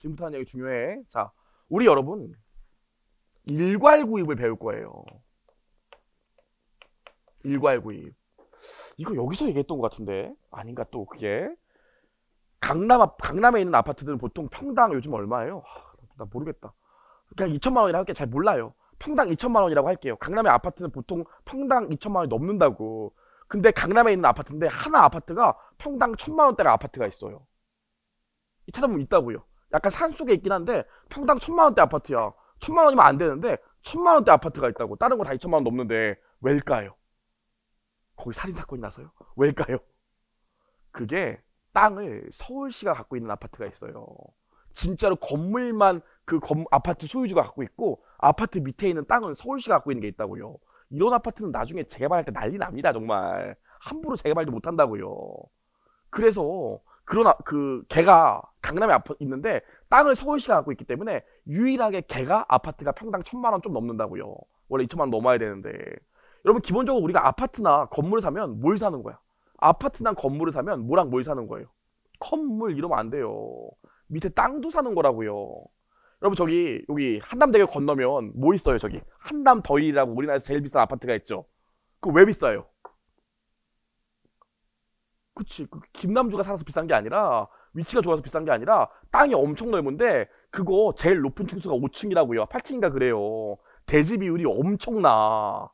지금부터 하는 얘기 중요해. 자, 우리 여러분 일괄구입을 배울 거예요. 일괄구입. 이거 여기서 얘기했던 것 같은데 아닌가 또 그게 강남 강남에 있는 아파트들은 보통 평당 요즘 얼마예요? 하, 나 모르겠다. 그냥 2천만 원이라 고 할게 잘 몰라요. 평당 2천만 원이라고 할게요. 강남의 아파트는 보통 평당 2천만 원이 넘는다고. 근데 강남에 있는 아파트인데 하나 아파트가 평당 1천만 원대가 아파트가 있어요. 이 찾아보면 있다고요. 약간 산 속에 있긴 한데 평당 천만 원대 아파트야. 천만 원이면 안 되는데 천만 원대 아파트가 있다고. 다른 거 다 2천만 원 넘는데 왜일까요? 거기 살인 사건이 나서요? 왜일까요? 그게 땅을 서울시가 갖고 있는 아파트가 있어요. 진짜로 건물만 그 건, 아파트 소유주가 갖고 있고 아파트 밑에 있는 땅은 서울시가 갖고 있는 게 있다고요. 이런 아파트는 나중에 재개발할 때 난리 납니다, 정말. 함부로 재개발도 못 한다고요. 그래서 그러나 아, 그 개가 강남에 아파 있는데 땅을 서울시가 갖고 있기 때문에 유일하게 개가 아파트가 평당 천만 원 좀 넘는다고요. 원래 이천만 원 넘어야 되는데 여러분 기본적으로 우리가 아파트나 건물을 사면 뭘 사는 거야? 아파트나 건물을 사면 뭐랑 뭘 사는 거예요? 건물 이러면 안 돼요. 밑에 땅도 사는 거라고요. 여러분 저기 여기 한남대교 건너면 뭐 있어요 저기 한남더일이라고 우리나라에서 제일 비싼 아파트가 있죠. 그왜 비싸요? 그치. 그 김남주가 살아서 비싼 게 아니라 위치가 좋아서 비싼 게 아니라 땅이 엄청 넓은데 그거 제일 높은 층수가 5층이라고요. 8층인가 그래요. 대지 비율이 엄청나.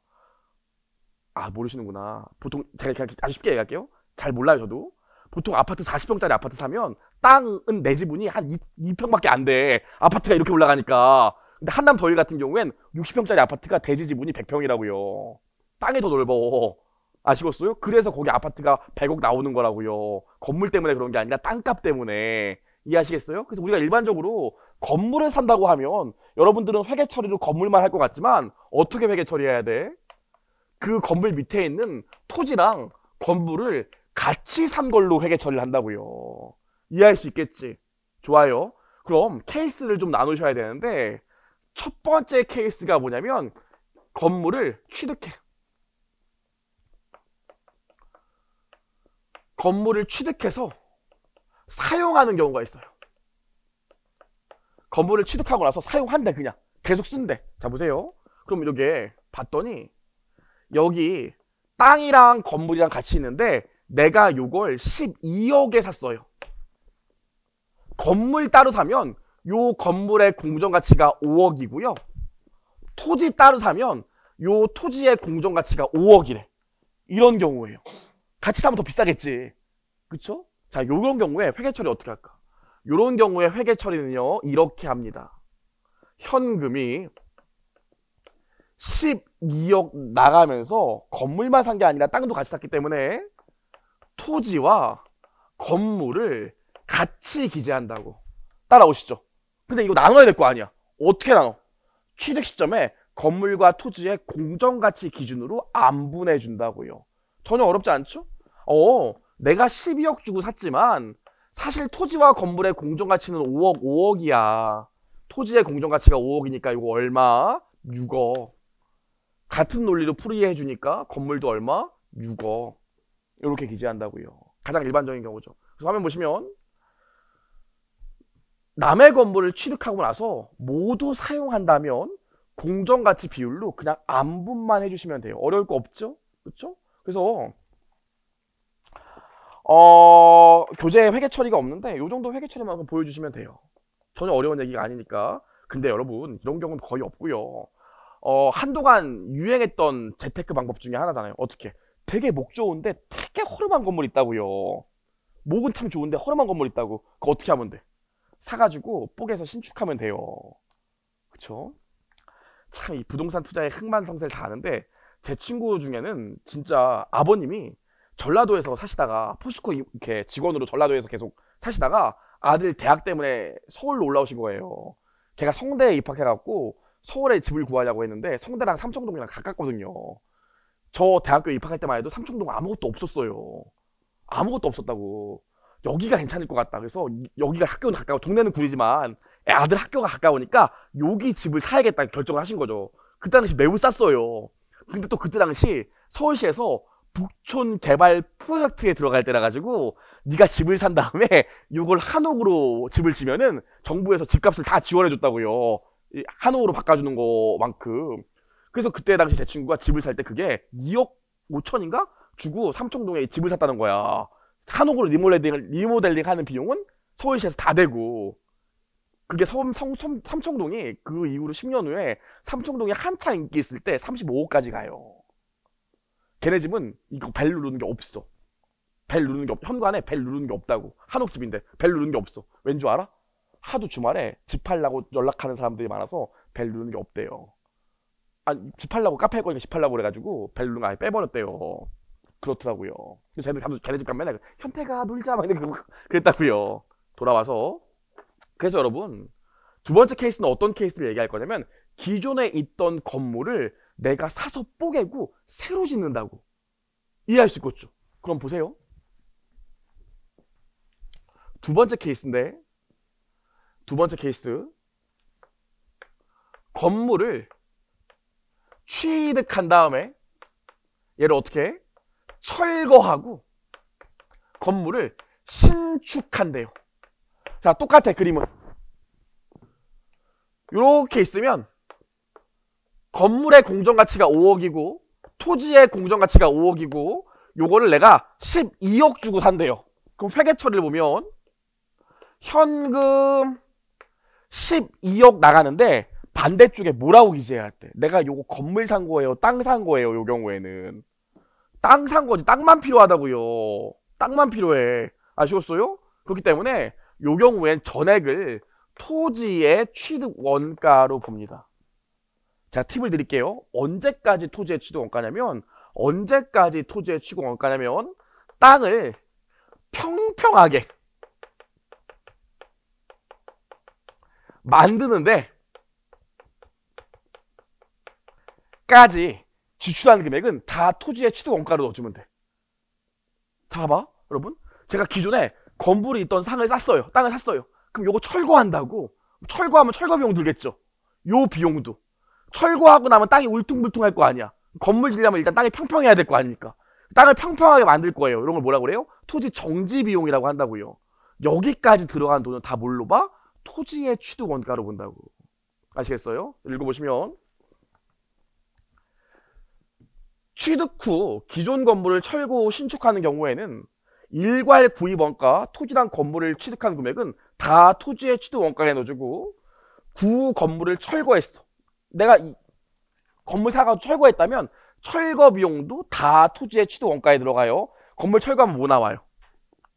아 모르시는구나. 보통 제가 이렇게 아주 쉽게 얘기할게요. 잘 몰라요 저도. 보통 아파트 40평짜리 아파트 사면 땅은 내 지분이 한 2, 평밖에안 돼. 아파트가 이렇게 올라가니까. 근데 한남 더위 같은 경우엔 60평짜리 아파트가 대지 지분이 100평이라고요. 땅이 더 넓어. 아시겠어요? 그래서 거기 아파트가 100억 나오는 거라고요. 건물 때문에 그런 게 아니라 땅값 때문에. 이해하시겠어요? 그래서 우리가 일반적으로 건물을 산다고 하면 여러분들은 회계 처리로 건물만 할 것 같지만 어떻게 회계 처리해야 돼? 그 건물 밑에 있는 토지랑 건물을 같이 산 걸로 회계 처리를 한다고요. 이해할 수 있겠지? 좋아요. 그럼 케이스를 좀 나누셔야 되는데 첫 번째 케이스가 뭐냐면 건물을 취득해. 건물을 취득해서 사용하는 경우가 있어요. 건물을 취득하고 나서 사용한대 그냥 계속 쓴대. 자 보세요. 그럼 이렇게 봤더니 여기 땅이랑 건물이랑 같이 있는데 내가 요걸 12억에 샀어요. 건물 따로 사면 요 건물의 공정 가치가 5억이고요. 토지 따로 사면 요 토지의 공정 가치가 5억이래. 이런 경우예요. 같이 사면 더 비싸겠지. 그쵸? 자, 요런 경우에 회계 처리 어떻게 할까? 요런 경우에 회계 처리는요, 이렇게 합니다. 현금이 12억 나가면서 건물만 산 게 아니라 땅도 같이 샀기 때문에 토지와 건물을 같이 기재한다고. 따라오시죠. 근데 이거 나눠야 될 거 아니야. 어떻게 나눠? 취득 시점에 건물과 토지의 공정가치 기준으로 안 분해준다고요. 전혀 어렵지 않죠? 어, 내가 12억 주고 샀지만 사실 토지와 건물의 공정 가치는 5억, 5억이야. 토지의 공정 가치가 5억이니까 이거 얼마? 6억. 같은 논리로 풀이해 주니까 건물도 얼마? 6억. 이렇게 기재한다고요. 가장 일반적인 경우죠. 그래서 화면 보시면 남의 건물을 취득하고 나서 모두 사용한다면 공정가치 비율로 그냥 안분만 해주시면 돼요. 어려울 거 없죠? 그렇죠? 그래서 어, 교재 회계 처리가 없는데 요 정도 회계 처리만큼 보여주시면 돼요. 전혀 어려운 얘기가 아니니까. 근데 여러분 이런 경우는 거의 없고요. 어, 한동안 유행했던 재테크 방법 중에 하나잖아요. 어떻게? 되게 목 좋은데 되게 허름한 건물 있다고요. 목은 참 좋은데 허름한 건물 있다고. 그거 어떻게 하면 돼? 사가지고 뽀개서 신축하면 돼요. 그쵸? 참이 부동산 투자의 흥만성세를 다 아는데 제 친구 중에는 진짜 아버님이 전라도에서 사시다가 포스코 이렇게 직원으로 전라도에서 계속 사시다가 아들 대학 때문에 서울로 올라오신 거예요. 걔가 성대에 입학해갖고 서울에 집을 구하려고 했는데 성대랑 삼청동이랑 가깝거든요. 저 대학교 입학할 때만 해도 삼청동 아무것도 없었어요. 아무것도 없었다고. 여기가 괜찮을 것 같다. 그래서 여기가 학교는 가까워. 동네는 구리지만 아들 학교가 가까우니까 여기 집을 사야겠다 결정을 하신 거죠. 그때 당시 매우 쌌어요. 근데 또 그때 당시 서울시에서 북촌 개발 프로젝트에 들어갈 때라 가지고 네가 집을 산 다음에 이걸 한옥으로 집을 지면은 정부에서 집값을 다 지원해 줬다고요. 한옥으로 바꿔주는 것만큼 그래서 그때 당시 제 친구가 집을 살 때 그게 2억 5천인가 주고 삼청동에 집을 샀다는 거야. 한옥으로 리모델링 을 리모델링 하는 비용은 서울시에서 다 되고 그게 섬, 섬, 섬, 삼청동이 그 이후로 10년 후에 삼청동이 한창 인기 있을 때 35억까지 가요. 걔네 집은 이거 벨 누르는 게 없어. 벨 누르는 게 없. 현관에 벨 누르는 게 없다고. 한옥집인데 벨 누르는 게 없어. 왠 줄 알아? 하도 주말에 집 팔라고 연락하는 사람들이 많아서 벨 누르는 게 없대요. 아니 집 팔라고 카페 에 거니까 집 팔라고 그래가지고 벨 누르는 거 아예 빼버렸대요. 그렇더라고요. 그래서 걔네, 걔네 집 가면 맨날 그, 현태가 놀자 막이렇 그랬다고요. 돌아와서 그래서 여러분 두 번째 케이스는 어떤 케이스를 얘기할 거냐면 기존에 있던 건물을 내가 사서 뽀개고 새로 짓는다고 이해할 수 있겠죠. 그럼 보세요. 두 번째 케이스인데 두 번째 케이스 건물을 취득한 다음에 얘를 어떻게 해? 철거하고 건물을 신축한대요. 자, 똑같아, 그림은. 이렇게 있으면 건물의 공정가치가 5억이고 토지의 공정가치가 5억이고 요거를 내가 12억 주고 산대요. 그럼 회계 처리를 보면 현금 12억 나가는데 반대쪽에 뭐라고 기재해야 돼? 내가 요거 건물 산 거예요? 땅 산 거예요? 요 경우에는 땅 산 거지 땅만 필요하다고요 땅만 필요해 아시겠어요? 그렇기 때문에 요 경우엔 전액을 토지의 취득 원가로 봅니다 자가 팁을 드릴게요. 언제까지 토지의 취득 원가냐면 언제까지 토지의 취득 원가냐면 땅을 평평하게 만드는데 까지 지출하는 금액은 다 토지의 취득 원가로 넣어주면 돼. 잡아 여러분 제가 기존에 건물이 있던 상을 샀어요 땅을 샀어요 그럼 요거 철거한다고 철거하면 철거 비용 들겠죠 요 비용도 철거하고 나면 땅이 울퉁불퉁할 거 아니야. 건물질하면 일단 땅이 평평해야 될 거 아닙니까? 땅을 평평하게 만들 거예요. 이런 걸 뭐라 고 그래요? 토지 정지 비용이라고 한다고요. 여기까지 들어간 돈은 다 뭘로 봐? 토지의 취득 원가로 본다고. 아시겠어요? 읽어보시면 취득 후 기존 건물을 철거 후 신축하는 경우에는 일괄 구입 원가, 토지당 건물을 취득한 금액은 다 토지의 취득 원가에 넣어주고 구 건물을 철거했어. 내가 건물 사가지고 철거했다면 철거 비용도 다 토지의 취득 원가에 들어가요. 건물 철거하면 뭐 나와요?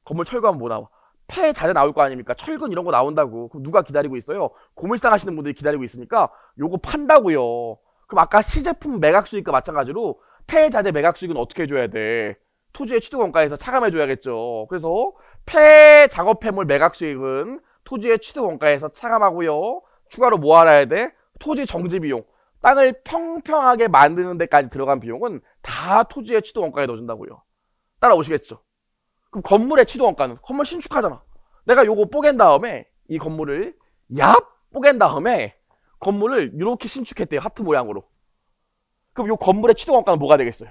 건물 철거하면 뭐 나와? 폐 자재 나올 거 아닙니까? 철근 이런 거 나온다고. 그럼 누가 기다리고 있어요? 고물상 하시는 분들이 기다리고 있으니까 요거 판다고요. 그럼 아까 시제품 매각 수익과 마찬가지로 폐 자재 매각 수익은 어떻게 해줘야 돼? 토지의 취득 원가에서 차감해줘야겠죠. 그래서 폐 작업 폐물 매각 수익은 토지의 취득 원가에서 차감하고요. 추가로 뭐 알아야 돼? 토지 정지 비용, 땅을 평평하게 만드는 데까지 들어간 비용은 다 토지의 취득 원가에 넣어준다고요. 따라오시겠죠? 그럼 건물의 취득 원가는 건물 신축하잖아. 내가 요거 뽀갠 다음에 이 건물을 얍 뽀갠 다음에 건물을 이렇게 신축했대요. 하트 모양으로. 그럼 요 건물의 취득 원가는 뭐가 되겠어요?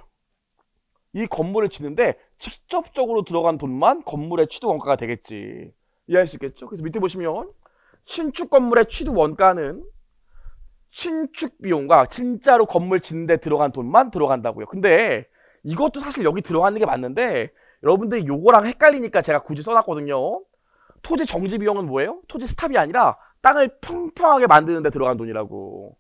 이 건물을 짓는데 직접적으로 들어간 돈만 건물의 취득 원가가 되겠지. 이해할 수 있겠죠? 그래서 밑에 보시면 신축 건물의 취득 원가는 신축 비용과 진짜로 건물 짓는데 들어간 돈만 들어간다고요. 근데 이것도 사실 여기 들어가는 게 맞는데 여러분들이 요거랑 헷갈리니까 제가 굳이 써놨거든요. 토지 정지 비용은 뭐예요? 토지 스탑이 아니라 땅을 평평하게 만드는 데 들어간 돈이라고.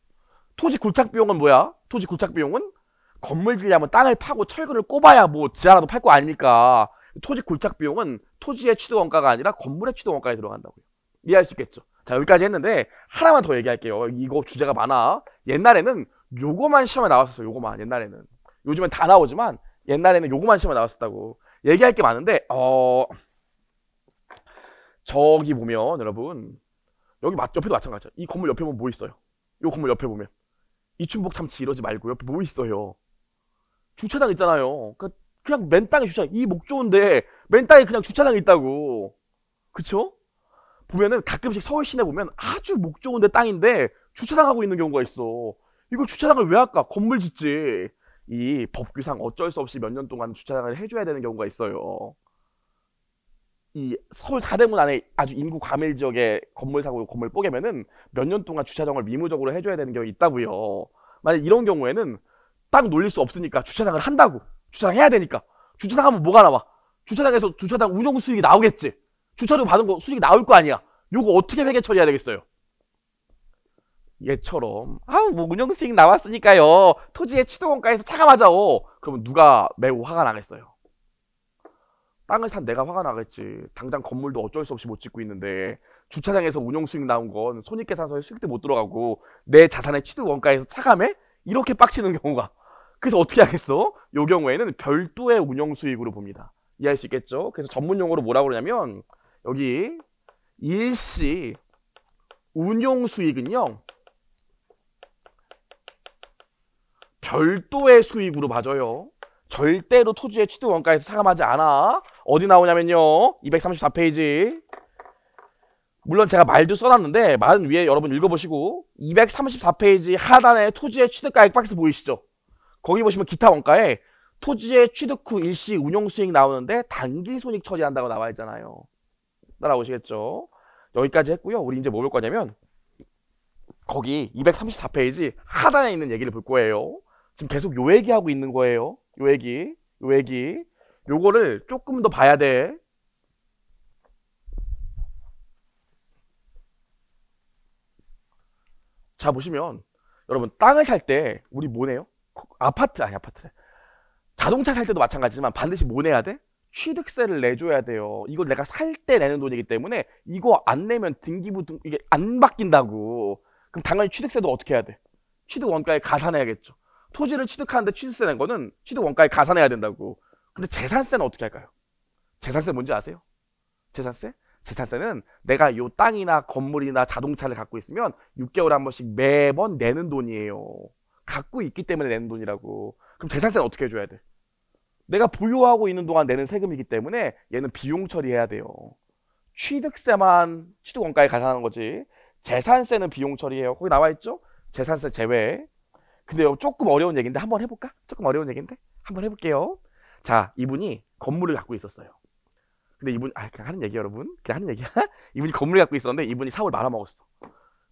토지 굴착 비용은 뭐야? 토지 굴착 비용은 건물 지려면 땅을 파고 철근을 꼽아야 뭐 지하라도 팔 거 아닙니까? 토지 굴착 비용은 토지의 취득원가가 아니라 건물의 취득원가에 들어간다고요. 이해할 수 있겠죠? 자 여기까지 했는데 하나만 더 얘기할게요. 이거 주제가 많아. 옛날에는 요거만 시험에 나왔었어. 요거만 옛날에는. 요즘엔 다 나오지만 옛날에는 요거만 시험에 나왔었다고. 얘기할 게 많은데 어 저기 보면 여러분 여기 맞, 옆에도 마찬가지야이 건물 옆에 보면 뭐 있어요? 이 건물 옆에 보면 이춘복 참치 이러지 말고 옆에 뭐 있어요? 주차장 있잖아요. 그러니까 그냥 맨 땅에 주차장 이 목 좋은데 맨 땅에 그냥 주차장이 있다고. 그쵸? 보면은 가끔씩 서울 시내 보면 아주 목 좋은데 땅인데 주차장하고 있는 경우가 있어. 이거 주차장을 왜 할까? 건물 짓지. 이 법규상 어쩔 수 없이 몇 년 동안 주차장을 해줘야 되는 경우가 있어요. 이 서울 사대문 안에 아주 인구 과밀 지역에 건물 사고 건물 뽀개면은 몇 년 동안 주차장을 미무적으로 해줘야 되는 경우가 있다고요. 만약 이런 경우에는 딱 놀릴 수 없으니까 주차장을 한다고. 주차장 해야 되니까. 주차장 하면 뭐가 나와? 주차장에서 주차장 운영 수익이 나오겠지. 주차료 받은 거 수익 이 나올 거 아니야. 이거 어떻게 회계 처리해야 되겠어요? 얘처럼 아우 뭐 운영 수익 나왔으니까요. 토지의 취득원가에서 차가맞아오 그러면 누가 매우 화가 나겠어요? 땅을 산 내가 화가 나겠지. 당장 건물도 어쩔 수 없이 못 짓고 있는데 주차장에서 운영 수익 나온 건 손익계산서에 수익도 못 들어가고 내 자산의 취득 원가에서 차감해? 이렇게 빡치는 경우가. 그래서 어떻게 하겠어? 요 경우에는 별도의 운영 수익으로 봅니다. 이해할 수 있겠죠? 그래서 전문 용어로 뭐라고 그러냐면 여기 일시 운용 수익은요. 별도의 수익으로 봐줘요. 절대로 토지의 취득 원가에서 상감하지 않아. 어디 나오냐면요. 234페이지. 물론 제가 말도 써놨는데 말은 위에 여러분 읽어보시고 234페이지 하단에 토지의 취득가액 박스 보이시죠? 거기 보시면 기타 원가에 토지의 취득 후 일시 운용 수익 나오는데 단기 손익 처리한다고 나와 있잖아요. 따라오시겠죠? 여기까지 했고요. 우리 이제 뭐 볼 거냐면 거기 234페이지 하단에 있는 얘기를 볼 거예요. 지금 계속 요 얘기하고 있는 거예요. 요 얘기, 요 얘기. 요거를 조금 더 봐야 돼. 자, 보시면 여러분 땅을 살 때 우리 뭐네요? 아파트, 아니 아파트래. 자동차 살 때도 마찬가지지만 반드시 뭐 내야 돼? 취득세를 내줘야 돼요. 이걸 내가 살 때 내는 돈이기 때문에 이거 안 내면 등기부 등 이게 안 바뀐다고. 그럼 당연히 취득세도 어떻게 해야 돼? 취득 원가에 가산해야겠죠. 토지를 취득하는데 취득세 낸 거는 취득 원가에 가산해야 된다고. 근데 재산세는 어떻게 할까요? 재산세 뭔지 아세요? 재산세? 재산세는 내가 요 땅이나 건물이나 자동차를 갖고 있으면 6개월에 한 번씩 매번 내는 돈이에요. 갖고 있기 때문에 내는 돈이라고. 그럼 재산세는 어떻게 해줘야 돼? 내가 보유하고 있는 동안 내는 세금이기 때문에 얘는 비용 처리해야 돼요. 취득세만 취득원가에 가산하는 거지 재산세는 비용 처리해요. 거기 나와 있죠? 재산세 제외. 근데 조금 어려운 얘기인데 한번 해볼까? 조금 어려운 얘기인데 한번 해볼게요. 자, 이분이 건물을 갖고 있었어요. 근데 이분, 아, 그냥 하는 얘기 여러분. 그냥 하는 얘기야. 이분이 건물 갖고 있었는데 이분이 사업을 말아먹었어.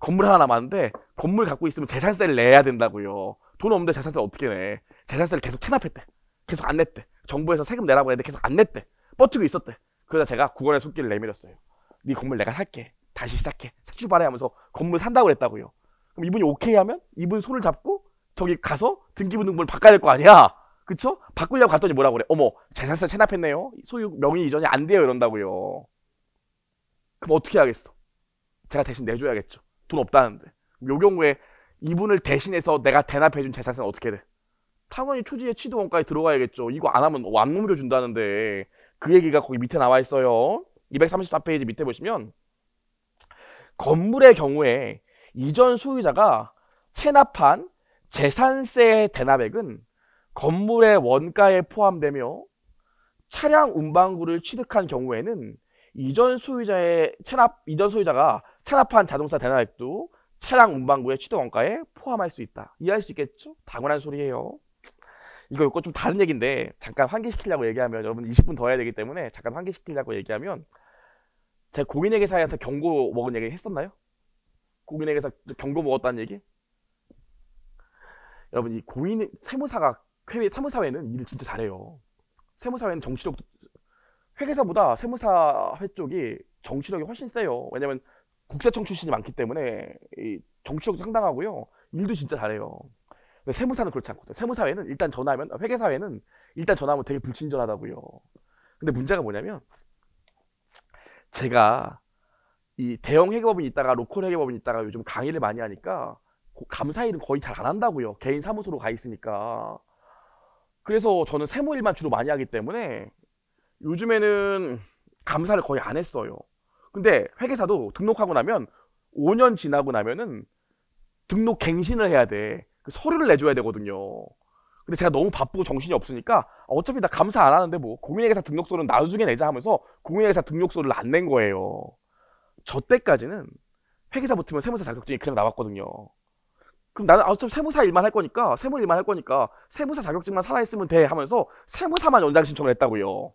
건물 하나 남았는데 건물 갖고 있으면 재산세를 내야 된다고요. 돈 없는데 재산세를 어떻게 내? 재산세를 계속 체납했대 계속 안 냈대. 정부에서 세금 내라고 했는데 계속 안 냈대. 버티고 있었대. 그러다 제가 구걸의 손길을 내밀었어요. 네 건물 내가 살게. 다시 시작해. 새 출발해 하면서 건물 산다고 그랬다고요. 그럼 이분이 오케이 하면 이분 손을 잡고 저기 가서 등기부등본을 바꿔야 될 거 아니야. 그쵸? 바꾸려고 갔더니 뭐라고 그래. 어머 재산세 체납했네요. 소유 명의 이전이 안 돼요 이런다고요. 그럼 어떻게 하겠어? 제가 대신 내줘야겠죠. 돈 없다는데. 요 경우에 이분을 대신해서 내가 대납해준 재산세는 어떻게 돼? 당연히 초지의 취득 원가에 들어가야겠죠. 이거 안 하면 안 넘겨준다는데 그 얘기가 거기 밑에 나와 있어요. 234페이지 밑에 보시면 건물의 경우에 이전 소유자가 체납한 재산세 대납액은 건물의 원가에 포함되며 차량 운반구를 취득한 경우에는 이전 소유자의 체납 이전 소유자가 체납한 자동차 대납액도 차량 운반구의 취득 원가에 포함할 수 있다. 이해할 수 있겠죠? 당연한 소리예요. 이거 이거 좀 다른 얘기인데 잠깐 환기시키려고 얘기하면 여러분 20분 더 해야 되기 때문에 잠깐 환기시키려고 얘기하면 제 공인회계사한테 경고 먹은 얘기 했었나요? 공인회계사 경고 먹었다는 얘기? 여러분 이 고인 세무사가 회계 사무사회는 일을 진짜 잘해요. 세무사회는 정치력 회계사보다 세무사회 쪽이 정치력이 훨씬 세요. 왜냐면 국세청 출신이 많기 때문에 정치력도 상당하고요. 일도 진짜 잘해요. 세무사는 그렇지 않거든요. 세무사회는 일단 전화하면 아, 회계사회는 일단 전화하면 되게 불친절하다고요. 근데 문제가 뭐냐면 제가 이 대형 회계법인이 있다가 로컬 회계법인이 있다가 요즘 강의를 많이 하니까 감사일은 거의 잘 안 한다고요. 개인 사무소로 가 있으니까. 그래서 저는 세무일만 주로 많이 하기 때문에 요즘에는 감사를 거의 안 했어요. 근데 회계사도 등록하고 나면 5년 지나고 나면은 등록 갱신을 해야 돼. 그 서류를 내줘야 되거든요. 근데 제가 너무 바쁘고 정신이 없으니까 어차피 나 감사 안 하는데 뭐 공인회계사 등록소는 나중에 내자 하면서 공인회계사 등록소를 안 낸 거예요. 저 때까지는 회계사 붙으면 세무사 자격증이 그냥 나왔거든요. 그럼 나는 어차피 세무사 일만 할 거니까 세무 일만 할 거니까 세무사 자격증만 살아있으면 돼 하면서 세무사만 연장 신청을 했다고요.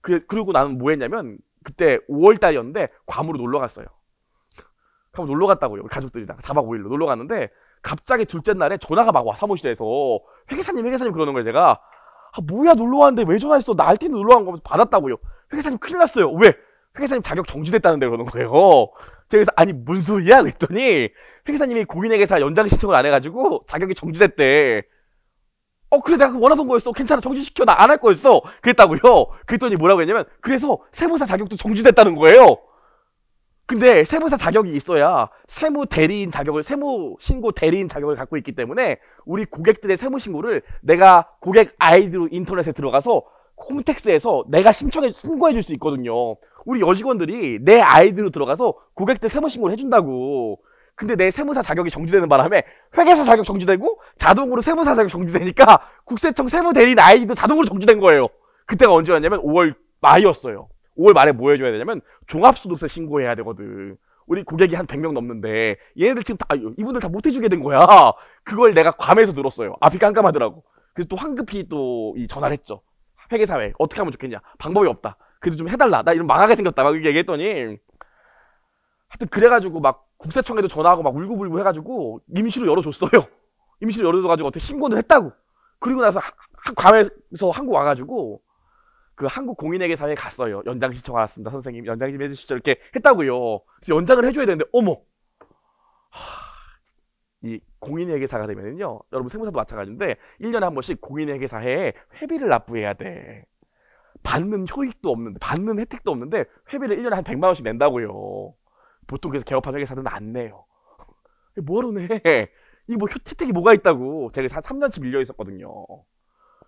그, 그리고 나는 뭐 했냐면 그때 5월 달이었는데 괌으로 놀러 갔어요. 괌으로 놀러 갔다고요. 가족들이랑 4박 5일로 놀러 갔는데 갑자기 둘째 날에 전화가 막 와 사무실에서 회계사님 회계사님 그러는 거예요 제가 아 뭐야 놀러 왔는데 왜 전화했어 나할 텐데 놀러 간 거면서 받았다고요 회계사님 큰일 났어요 왜 회계사님 자격 정지됐다는데 그러는 거예요 제가 그래서 아니 뭔 소리야 그랬더니 회계사님이 공인회계사 연장 신청을 안 해가지고 자격이 정지됐대 어 그래 내가 그 원하던 거였어 괜찮아 정지시켜 나 안 할 거였어 그랬다고요 그랬더니 뭐라고 했냐면 그래서 세무사 자격도 정지됐다는 거예요 근데 세무사 자격이 있어야 세무 대리인 자격을 세무 신고 대리인 자격을 갖고 있기 때문에 우리 고객들의 세무 신고를 내가 고객 아이디로 인터넷에 들어가서 홈택스에서 내가 신청해 신고해 줄 수 있거든요. 우리 여직원들이 내 아이디로 들어가서 고객들 세무 신고를 해준다고. 근데 내 세무사 자격이 정지되는 바람에 회계사 자격 정지되고 자동으로 세무사 자격 정지되니까 국세청 세무 대리인 아이디도 자동으로 정지된 거예요. 그때가 언제였냐면 5월 말이었어요. 5월 말에 뭐 해줘야 되냐면 종합소득세 신고해야 되거든. 우리 고객이 한 100명 넘는데 얘네들 지금 다 아, 이분들 다 못 해주게 된 거야. 그걸 내가 괌에서 들었어요. 앞이 깜깜하더라고. 그래서 또 황급히 또 이 전화를 했죠. 회계사회 어떻게 하면 좋겠냐. 방법이 없다. 그래도 좀 해달라. 나 이런 망하게 생겼다. 막 얘기했더니 하여튼 그래가지고 막 국세청에도 전화하고 막 울고불고 해가지고 임시로 열어줬어요. 임시로 열어줘가지고 어떻게 신고는 했다고. 그리고 나서 하, 하, 괌에서 한국 와가지고 그 한국 공인회계사에 갔어요. 연장 신청 알았습니다. 선생님 연장 좀 해주시죠. 이렇게 했다고요. 그래서 연장을 해줘야 되는데 어머 이 공인회계사가 되면요. 여러분 세무사도 마찬가지인데 1년에 한 번씩 공인회계사에 회비를 납부해야 돼. 받는 효익도 없는데 받는 혜택도 없는데 회비를 1년에 한 100만 원씩 낸다고요. 보통 그래서 개업한 회계사는 안 내요. 뭐로 내? 이뭐 혜택이 뭐가 있다고. 제가 3년치 밀려 있었거든요.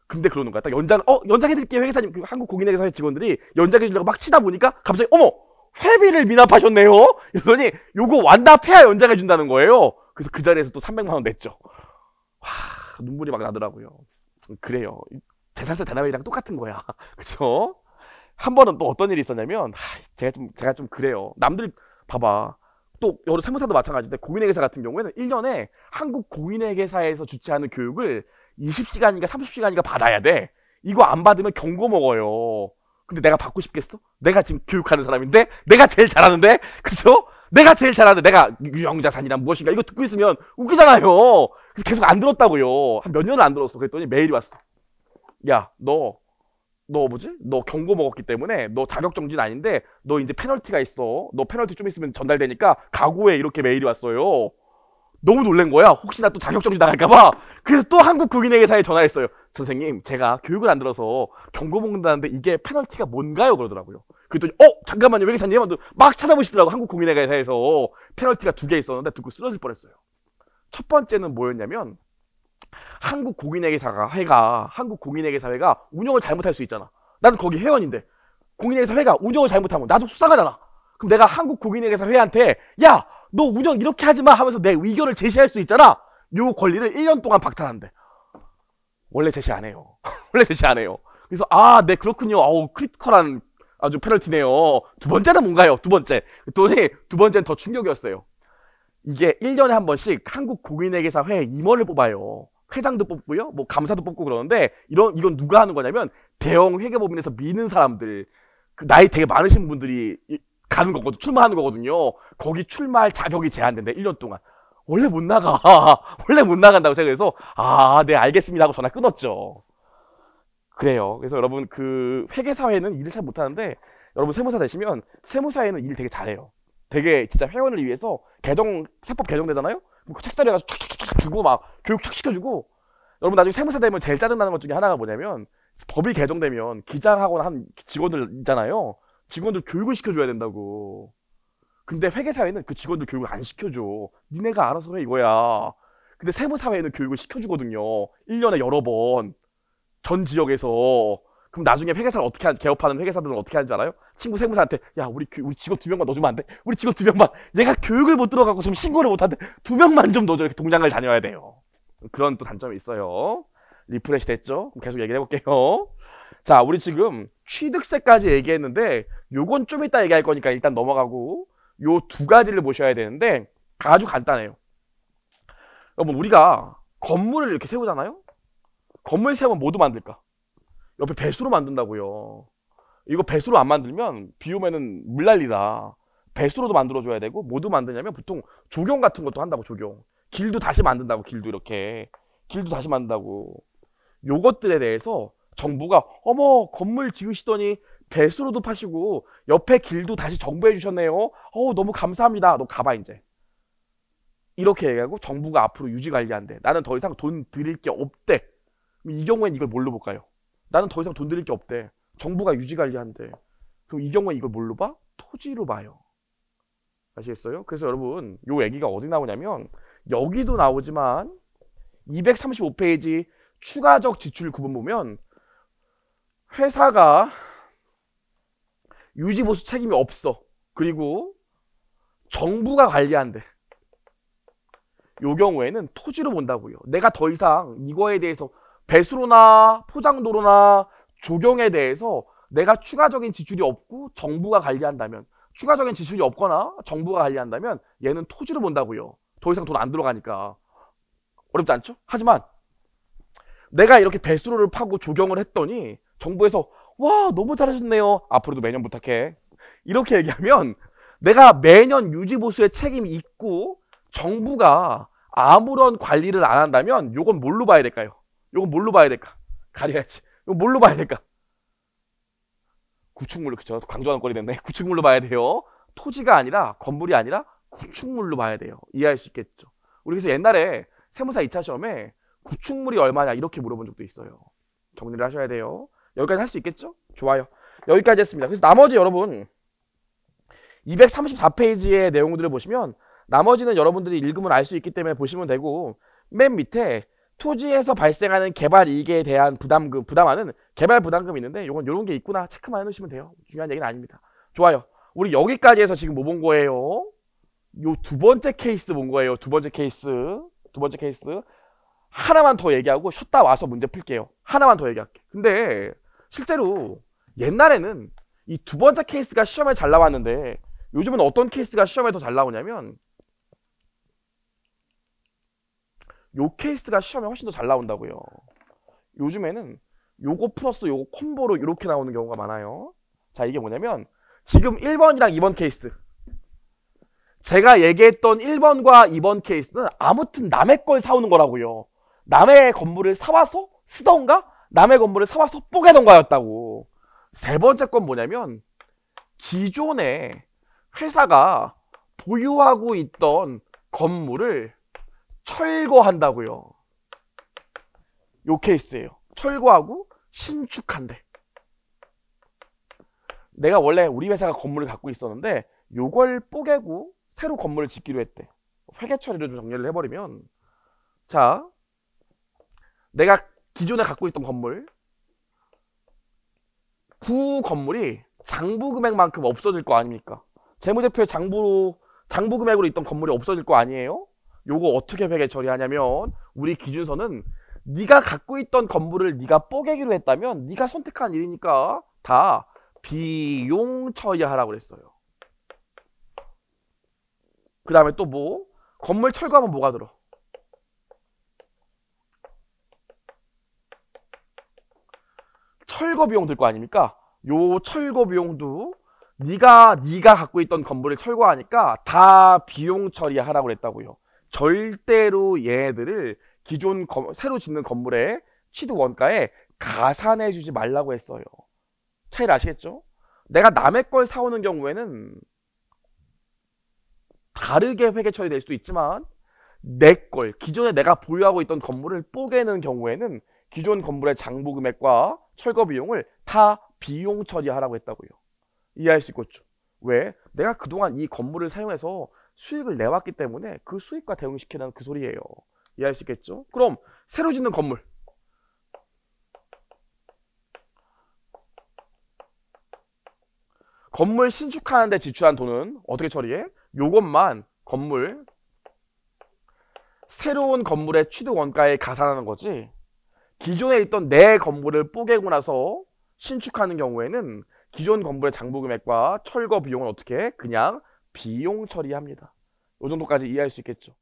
근데 그러는 거야. 딱 연장, 어, 연장해드릴게요. 회계사님. 그 한국 공인회계사의 직원들이 연장해주려고 막 치다 보니까 갑자기, 어머! 회비를 미납하셨네요? 이러더니 요거 완납해야 연장해준다는 거예요. 그래서 그 자리에서 또 300만원 냈죠. 와, 눈물이 막 나더라고요. 그래요. 재산세 대납이랑 똑같은 거야. 그쵸? 한 번은 또 어떤 일이 있었냐면, 하, 제가 좀, 제가 좀 그래요. 남들, 봐봐. 또 여러 세무사도 마찬가지인데 공인회계사 같은 경우에는 1년에 한국 공인회계사에서 주최하는 교육을 20시간인가 30시간인가 받아야 돼. 이거 안 받으면 경고 먹어요. 근데 내가 받고 싶겠어? 내가 지금 교육하는 사람인데? 내가 제일 잘하는데? 그쵸 내가 제일 잘하는데 내가 유형자산이란 무엇인가 이거 듣고 있으면 웃기잖아요. 그래서 계속 안 들었다고요. 한 몇 년을 안 들었어. 그랬더니 메일이 왔어. 야, 너, 너 뭐지? 너 경고 먹었기 때문에 너 자격정지는 아닌데 너 이제 페널티가 있어. 너 페널티 좀 있으면 전달되니까 각오해. 이렇게 메일이 왔어요. 너무 놀란 거야. 혹시나 또 자격정지 나갈까봐. 그래서 또 한국 국인회계사에 전화했어요. 선생님, 제가 교육을 안 들어서 경고먹는다는데 이게 페널티가 뭔가요? 그러더라고요. 그랬더니, 어, 잠깐만요. 회계사님. 막 찾아보시더라고. 한국 국인회계사에서 페널티가 두 개 있었는데 듣고 쓰러질 뻔했어요. 첫 번째는 뭐였냐면, 한국 공인회계사가 회가 한국 공인회계사회가 운영을 잘못할 수 있잖아. 나는 거기 회원인데 공인회계사회가 운영을 잘못하면 나도 수상하잖아. 그럼 내가 한국 국민회계사 회한테 야너 운영 이렇게 하지 마 하면서 내 의견을 제시할 수 있잖아. 요 권리를 1년 동안 박탈한대. 원래 제시 안 해요. 원래 제시 안 해요. 그래서 아, 네 그렇군요. 아우 크리티컬한 아주 페널티네요. 두 번째는 뭔가요? 두 번째. 그랬더니 두 번째는 더 충격이었어요. 이게 1년에 한 번씩 한국 공인회계사 회 임원을 뽑아요. 회장도 뽑고요. 뭐 감사도 뽑고 그러는데 이런 이건 누가 하는 거냐면 대형 회계법인에서 미는 사람들 그 나이 되게 많으신 분들이 가는 거거든. 출마하는 거거든요. 거기 출마할 자격이 제한된대. 1년 동안. 원래 못 나가. 원래 못 나간다고 제가 그래서 아, 네, 알겠습니다 하고 전화 끊었죠. 그래요. 그래서 여러분 그 회계 사회는 일을 잘 못 하는데 여러분 세무사 되시면 세무사에는 일을 되게 잘해요. 되게 진짜 회원을 위해서 개정 세법 개정되잖아요. 뭐 그 책자리 에 가서 촥촥촥 주고 막 교육 촥 시켜주고 여러분 나중에 세무사 되면 제일 짜증나는 것 중에 하나가 뭐냐면 법이 개정되면 기장하거나 한 직원들 있잖아요. 직원들 교육을 시켜줘야 된다고. 근데 회계사회는 그 직원들 교육을 안 시켜줘. 니네가 알아서 해 이거야. 근데 세무사회는 교육을 시켜주거든요. 1년에 여러 번. 전 지역에서. 그럼 나중에 회계사를 어떻게, 하, 는 개업하는 회계사들은 어떻게 하는 줄 알아요? 친구 세무사한테, 야, 우리, 그, 우리 직업 두 명만 넣어주면 안 돼? 우리 직업 두 명만. 얘가 교육을 못 들어가고 지금 신고를 못하는데 두 명만 좀 넣어줘. 이렇게 동장을 다녀야 돼요. 그런 또 단점이 있어요. 리프레시 됐죠? 계속 얘기해 볼게요. 자, 우리 지금 취득세까지 얘기했는데 요건 좀 이따 얘기할 거니까 일단 넘어가고 요 두 가지를 보셔야 되는데 아주 간단해요. 여러분 우리가 건물을 이렇게 세우잖아요. 건물 세우면 뭐도 만들까? 옆에 배수로 만든다고요. 이거 배수로 안 만들면 비 오면은 물난리다. 배수로도 만들어줘야 되고 뭐도 만드냐면 보통 조경 같은 것도 한다고 조경. 길도 다시 만든다고 길도 이렇게. 길도 다시 만든다고. 요것들에 대해서 정부가 어머 건물 지으시더니 배수로도 파시고 옆에 길도 다시 정부해 주셨네요. 어 너무 감사합니다. 너 가봐 이제. 이렇게 얘기하고 정부가 앞으로 유지 관리한대. 나는 더 이상 돈 드릴 게 없대. 이 경우엔 이걸 뭘로 볼까요? 나는 더 이상 돈 드릴 게 없대. 정부가 유지 관리한대. 그럼 이 경우엔 이걸 뭘로 봐? 토지로 봐요. 아시겠어요? 그래서 여러분 요 얘기가 어디 나오냐면 여기도 나오지만 235페이지 추가적 지출 구분 보면 회사가 유지보수 책임이 없어. 그리고 정부가 관리한대. 요 경우에는 토지로 본다고요. 내가 더 이상 이거에 대해서 배수로나 포장도로나 조경에 대해서 내가 추가적인 지출이 없고 정부가 관리한다면 추가적인 지출이 없거나 정부가 관리한다면 얘는 토지로 본다고요. 더 이상 돈 안 들어가니까. 어렵지 않죠? 하지만 내가 이렇게 배수로를 파고 조경을 했더니 정부에서 와 너무 잘하셨네요 앞으로도 매년 부탁해 이렇게 얘기하면 내가 매년 유지보수에 책임이 있고 정부가 아무런 관리를 안 한다면 요건 뭘로 봐야 될까요? 요건 뭘로 봐야 될까? 가려야지 요건 뭘로 봐야 될까? 구축물로 그쵸 강조하는 꼴이 됐네 구축물로 봐야 돼요 토지가 아니라 건물이 아니라 구축물로 봐야 돼요 이해할 수 있겠죠 우리 그래서 옛날에 세무사 2차 시험에 구축물이 얼마냐 이렇게 물어본 적도 있어요 정리를 하셔야 돼요 여기까지 할 수 있겠죠? 좋아요. 여기까지 했습니다. 그래서 나머지 여러분 234페이지의 내용들을 보시면 나머지는 여러분들이 읽으면 알 수 있기 때문에 보시면 되고 맨 밑에 토지에서 발생하는 개발 이익에 대한 부담금, 부담하는 개발 부담금이 있는데 이건 이런 게 있구나 체크만 해놓으시면 돼요. 중요한 얘기는 아닙니다. 좋아요. 우리 여기까지 해서 지금 뭐 본 거예요? 요 두 번째 케이스 본 거예요. 두 번째 케이스. 두 번째 케이스. 하나만 더 얘기하고 쉬었다 와서 문제 풀게요. 하나만 더 얘기할게. 근데 실제로 옛날에는 이 두 번째 케이스가 시험에 잘 나왔는데 요즘은 어떤 케이스가 시험에 더 잘 나오냐면 요 케이스가 시험에 훨씬 더 잘 나온다고요. 요즘에는 요거 플러스 요거 콤보로 이렇게 나오는 경우가 많아요. 자, 이게 뭐냐면 지금 1번이랑 2번 케이스. 제가 얘기했던 1번과 2번 케이스는 아무튼 남의 걸 사오는 거라고요. 남의 건물을 사와서 쓰던가 남의 건물을 사와서 뽀개던 거였다고. 세 번째 건 뭐냐면 기존에 회사가 보유하고 있던 건물을 철거한다고요. 요 케이스예요. 철거하고 신축한대. 내가 원래 우리 회사가 건물을 갖고 있었는데 요걸 뽀개고 새로 건물을 짓기로 했대. 회계 처리를 좀 정리를 해버리면 자 내가 기존에 갖고 있던 건물 구 건물이 장부 금액만큼 없어질 거 아닙니까? 재무제표에 장부로 장부 금액으로 있던 건물이 없어질 거 아니에요? 요거 어떻게 회계 처리하냐면 우리 기준서는 네가 갖고 있던 건물을 네가 뽀개기로 했다면 네가 선택한 일이니까 다 비용 처리하라고 그랬어요. 그 다음에 또 뭐? 건물 철거하면 뭐가 들어? 철거 비용 들 거 아닙니까? 요 철거 비용도 네가 네가 갖고 있던 건물을 철거하니까 다 비용 처리하라고 그랬다고요. 절대로 얘네들을 기존 거, 새로 짓는 건물에 취득 원가에 가산해 주지 말라고 했어요. 차이를 아시겠죠? 내가 남의 걸 사오는 경우에는 다르게 회계 처리될 수도 있지만 내 걸 기존에 내가 보유하고 있던 건물을 뽀개는 경우에는 기존 건물의 장부 금액과 철거 비용을 다 비용 처리하라고 했다고요. 이해할 수 있겠죠. 왜? 내가 그동안 이 건물을 사용해서 수익을 내왔기 때문에 그 수익과 대응시키라는 그 소리예요. 이해할 수 있겠죠? 그럼 새로 짓는 건물 건물 신축하는데 지출한 돈은 어떻게 처리해? 요것만 건물 새로운 건물의 취득 원가에 가산하는 거지 기존에 있던 내 네 건물을 뽀개고 나서 신축하는 경우에는 기존 건물의 장부 금액과 철거 비용은 어떻게 그냥 비용 처리합니다. 요 정도까지 이해할 수 있겠죠.